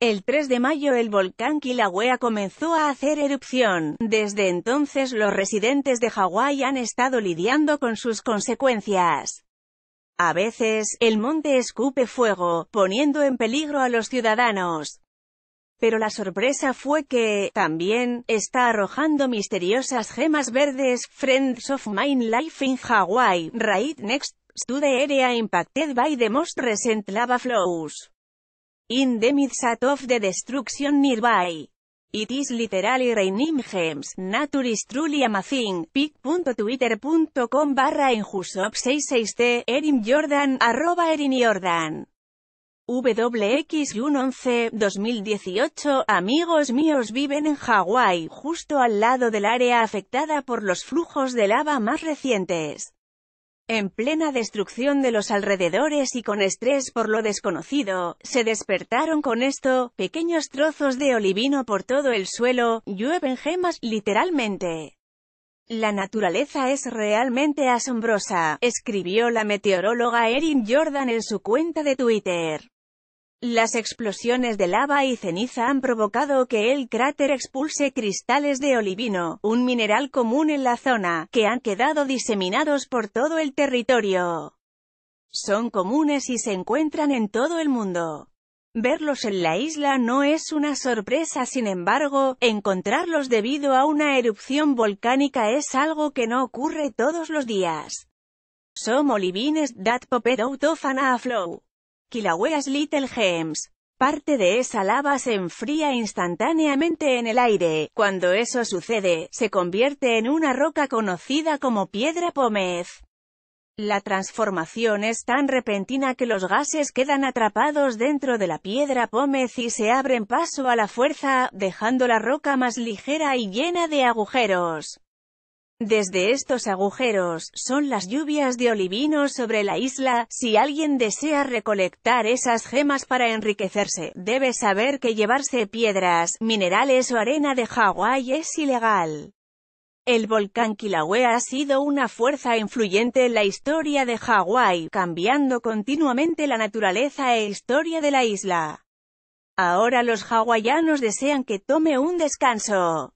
El 3 de mayo el volcán Kilauea comenzó a hacer erupción. Desde entonces los residentes de Hawái han estado lidiando con sus consecuencias. A veces, el monte escupe fuego, poniendo en peligro a los ciudadanos. Pero la sorpresa fue que, también, está arrojando misteriosas gemas verdes, Friends of Mine Life in Hawaii, right next to the area impacted by the most recent lava flows in the midst of the destruction nearby. It is literally raining gems, nature is truly amazing, pic.twitter.com barra enjusop66t, Erin Jordan, arroba erinjordan 11 2018, amigos míos viven en Hawái, justo al lado del área afectada por los flujos de lava más recientes. En plena destrucción de los alrededores y con estrés por lo desconocido, se despertaron con esto, pequeños trozos de olivino por todo el suelo, llueven gemas, literalmente. La naturaleza es realmente asombrosa, escribió la meteoróloga Erin Jordan en su cuenta de Twitter. Las explosiones de lava y ceniza han provocado que el cráter expulse cristales de olivino, un mineral común en la zona, que han quedado diseminados por todo el territorio. Son comunes y se encuentran en todo el mundo. Verlos en la isla no es una sorpresa, sin embargo, encontrarlos debido a una erupción volcánica es algo que no ocurre todos los días. Son olivines dat Kilauea's Little Gems. Parte de esa lava se enfría instantáneamente en el aire. Cuando eso sucede, se convierte en una roca conocida como piedra pómez. La transformación es tan repentina que los gases quedan atrapados dentro de la piedra pómez y se abren paso a la fuerza, dejando la roca más ligera y llena de agujeros. Desde estos agujeros, son las lluvias de olivino sobre la isla, si alguien desea recolectar esas gemas para enriquecerse, debe saber que llevarse piedras, minerales o arena de Hawái es ilegal. El volcán Kilauea ha sido una fuerza influyente en la historia de Hawái, cambiando continuamente la naturaleza e historia de la isla. Ahora los hawaianos desean que tome un descanso.